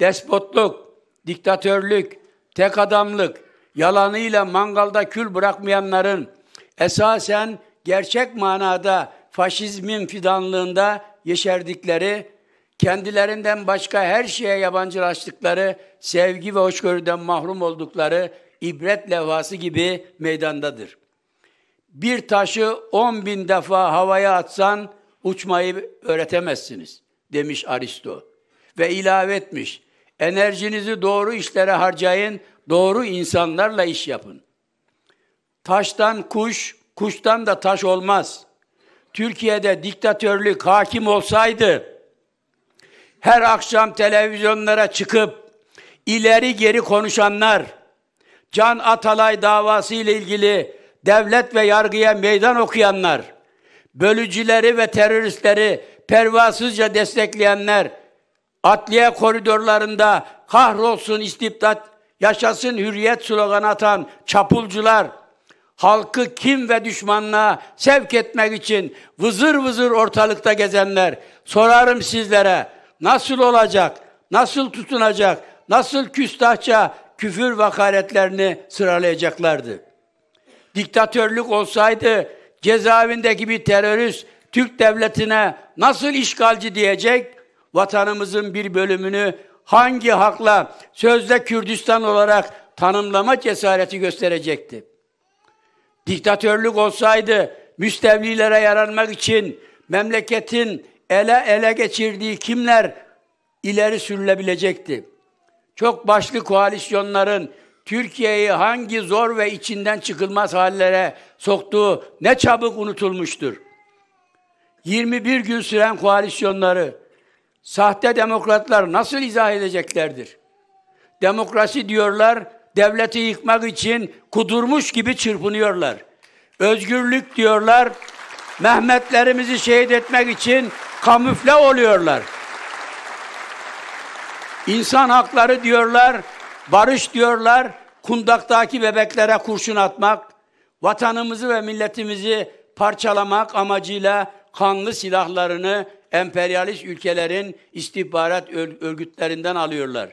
despotluk, diktatörlük, tek adamlık, yalanıyla mangalda kül bırakmayanların esasen gerçek manada faşizmin fidanlığında yeşerdikleri, kendilerinden başka her şeye yabancılaştıkları, sevgi ve hoşgörüden mahrum oldukları ibret levhası gibi meydandadır. Bir taşı on bin defa havaya atsan uçmayı öğretemezsiniz demiş Aristo. Ve ilave etmiş, Enerjinizi doğru işlere harcayın, doğru insanlarla iş yapın. Taştan kuş, kuştan da taş olmaz. Türkiye'de diktatörlük hakim olsaydı her akşam televizyonlara çıkıp ileri geri konuşanlar Can Atalay davası ile ilgili devlet ve yargıya meydan okuyanlar, bölücüleri ve teröristleri pervasızca destekleyenler, Adliye koridorlarında kahrolsun istibdat, yaşasın hürriyet sloganı atan çapulcular, halkı kim ve düşmanlığa sevk etmek için vızır vızır ortalıkta gezenler, sorarım sizlere nasıl olacak, nasıl tutunacak, nasıl küstahça küfür vakaretlerini sıralayacaklardı. Diktatörlük olsaydı cezaevindeki bir terörist Türk devletine nasıl işgalci diyecek, vatanımızın bir bölümünü hangi hakla sözde Kürdistan olarak tanımlama cesareti gösterecekti? Diktatörlük olsaydı müstevlilere yaranmak için memleketin ele ele geçirdiği kimler ileri sürülebilecekti? Çok başlı koalisyonların Türkiye'yi hangi zor ve içinden çıkılmaz hallere soktuğu ne çabuk unutulmuştur. 21 gün süren koalisyonları sahte demokratlar nasıl izah edeceklerdir? Demokrasi diyorlar, devleti yıkmak için kudurmuş gibi çırpınıyorlar. Özgürlük diyorlar, Mehmetlerimizi şehit etmek için kamufle oluyorlar. İnsan hakları diyorlar, barış diyorlar, kundaktaki bebeklere kurşun atmak, vatanımızı ve milletimizi parçalamak amacıyla kanlı silahlarını emperyalist ülkelerin istihbarat örgütlerinden alıyorlar.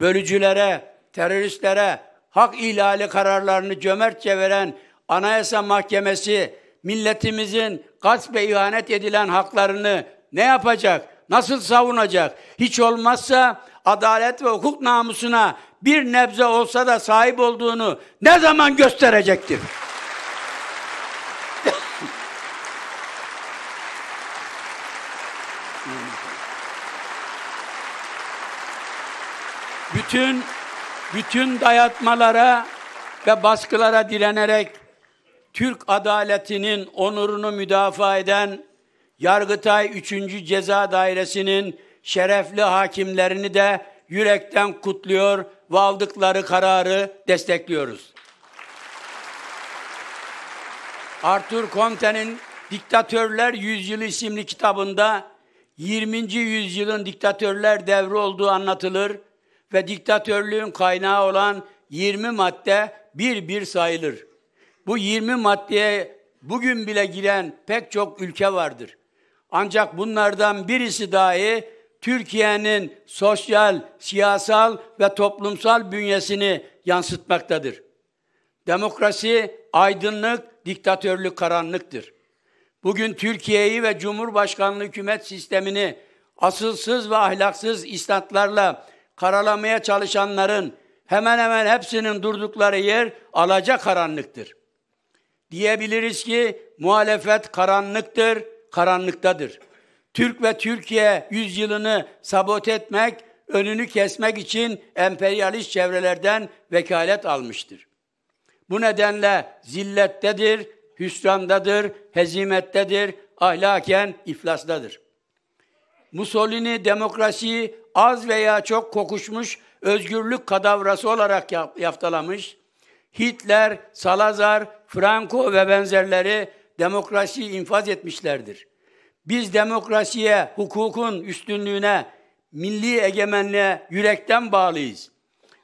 Bölücülere, teröristlere hak ihlali kararlarını cömertçe veren Anayasa Mahkemesi milletimizin gasp ve ihanet edilen haklarını ne yapacak? Nasıl savunacak? Hiç olmazsa adalet ve hukuk namusuna bir nebze olsa da sahip olduğunu ne zaman gösterecektir? bütün bütün dayatmalara ve baskılara direnerek Türk adaletinin onurunu müdafaa eden Yargıtay 3. Ceza Dairesi'nin şerefli hakimlerini de yürekten kutluyor ve aldıkları kararı destekliyoruz. Arthur Conte'nin Diktatörler Yüzyılı isimli kitabında 20. yüzyılın diktatörler devri olduğu anlatılır ve diktatörlüğün kaynağı olan 20 madde bir bir sayılır. Bu 20 maddeye bugün bile giren pek çok ülke vardır. Ancak bunlardan birisi dahi Türkiye'nin sosyal, siyasal ve toplumsal bünyesini yansıtmaktadır. Demokrasi aydınlık, diktatörlük karanlıktır. Bugün Türkiye'yi ve Cumhurbaşkanlığı hükümet sistemini asılsız ve ahlaksız istatlarla karalamaya çalışanların hemen hemen hepsinin durdukları yer alaca karanlıktır. Diyebiliriz ki muhalefet karanlıktır, karanlıktadır. Türk ve Türkiye yüzyılını sabot etmek, önünü kesmek için emperyalist çevrelerden vekalet almıştır. Bu nedenle zillettedir, hüsrandadır, hezimettedir, ahlaken iflasdadır. Mussolini demokrasiyi az veya çok kokuşmuş özgürlük kadavrası olarak yaftalamış. Hitler, Salazar, Franco ve benzerleri demokrasiyi infaz etmişlerdir. Biz demokrasiye, hukukun üstünlüğüne, milli egemenliğe yürekten bağlıyız.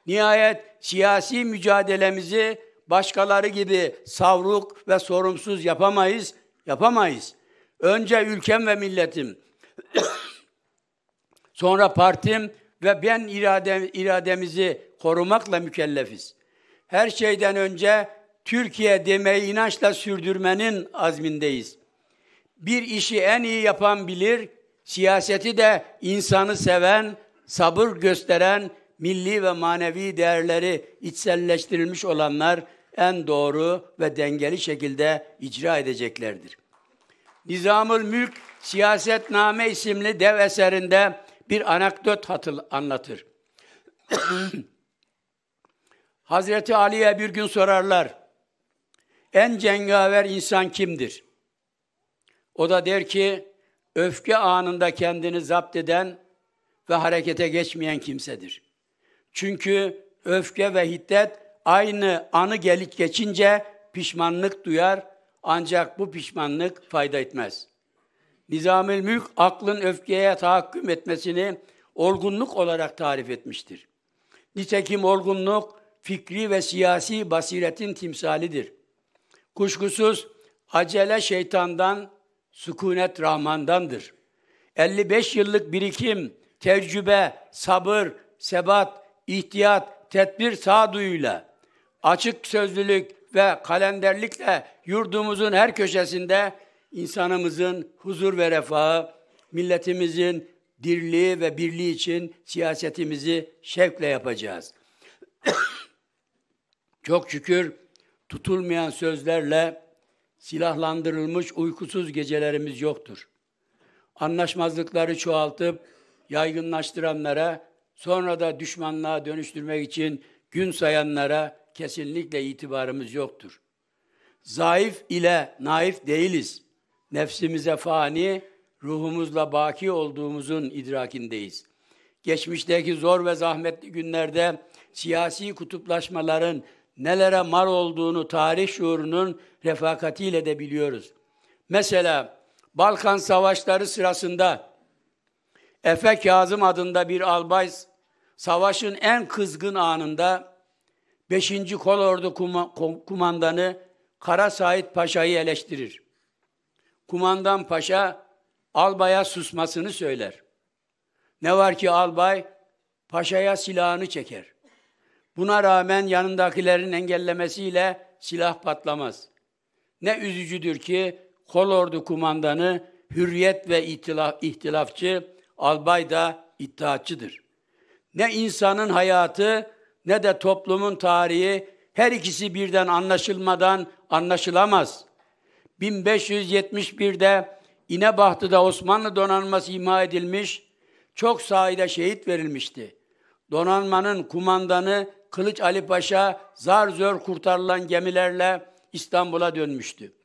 Nihayet siyasi mücadelemizi başkaları gibi savruk ve sorumsuz yapamayız, yapamayız. Önce ülkem ve milletim Sonra partim ve ben irade, irademizi korumakla mükellefiz. Her şeyden önce Türkiye demeyi inançla sürdürmenin azmindeyiz. Bir işi en iyi yapan bilir, siyaseti de insanı seven, sabır gösteren, milli ve manevi değerleri içselleştirilmiş olanlar en doğru ve dengeli şekilde icra edeceklerdir. Nizamül Mülk Siyasetname isimli dev eserinde bir anekdot hatır, anlatır. Hazreti Ali'ye bir gün sorarlar. En cengaver insan kimdir? O da der ki öfke anında kendini zapt eden ve harekete geçmeyen kimsedir. Çünkü öfke ve hiddet aynı anı gelip geçince pişmanlık duyar ancak bu pişmanlık fayda etmez nizamül mülk aklın öfkeye tahakküm etmesini olgunluk olarak tarif etmiştir. Nitekim olgunluk fikri ve siyasi basiretin timsalidir. Kuşkusuz acele şeytandan, sükunet Rahman'dandır. 55 yıllık birikim, tecrübe, sabır, sebat, ihtiyat, tedbir sağduyuyla, açık sözlülük ve kalenderlikle yurdumuzun her köşesinde insanımızın huzur ve refahı, milletimizin dirliği ve birliği için siyasetimizi şevkle yapacağız. Çok şükür tutulmayan sözlerle silahlandırılmış uykusuz gecelerimiz yoktur. Anlaşmazlıkları çoğaltıp yaygınlaştıranlara, sonra da düşmanlığa dönüştürmek için gün sayanlara kesinlikle itibarımız yoktur. Zayıf ile naif değiliz nefsimize fani, ruhumuzla baki olduğumuzun idrakindeyiz. Geçmişteki zor ve zahmetli günlerde siyasi kutuplaşmaların nelere mar olduğunu tarih şuurunun refakatiyle de biliyoruz. Mesela Balkan Savaşları sırasında Efe Kazım adında bir albay savaşın en kızgın anında 5. Kolordu Kumandanı Kara Said Paşa'yı eleştirir kumandan paşa albaya susmasını söyler. Ne var ki albay paşaya silahını çeker. Buna rağmen yanındakilerin engellemesiyle silah patlamaz. Ne üzücüdür ki kolordu kumandanı hürriyet ve ihtilaf, ihtilafçı, albay da iddiatçıdır. Ne insanın hayatı ne de toplumun tarihi her ikisi birden anlaşılmadan anlaşılamaz. 1571'de İnebahtı'da Osmanlı donanması imha edilmiş, çok sayıda şehit verilmişti. Donanmanın kumandanı Kılıç Ali Paşa zar zor kurtarılan gemilerle İstanbul'a dönmüştü.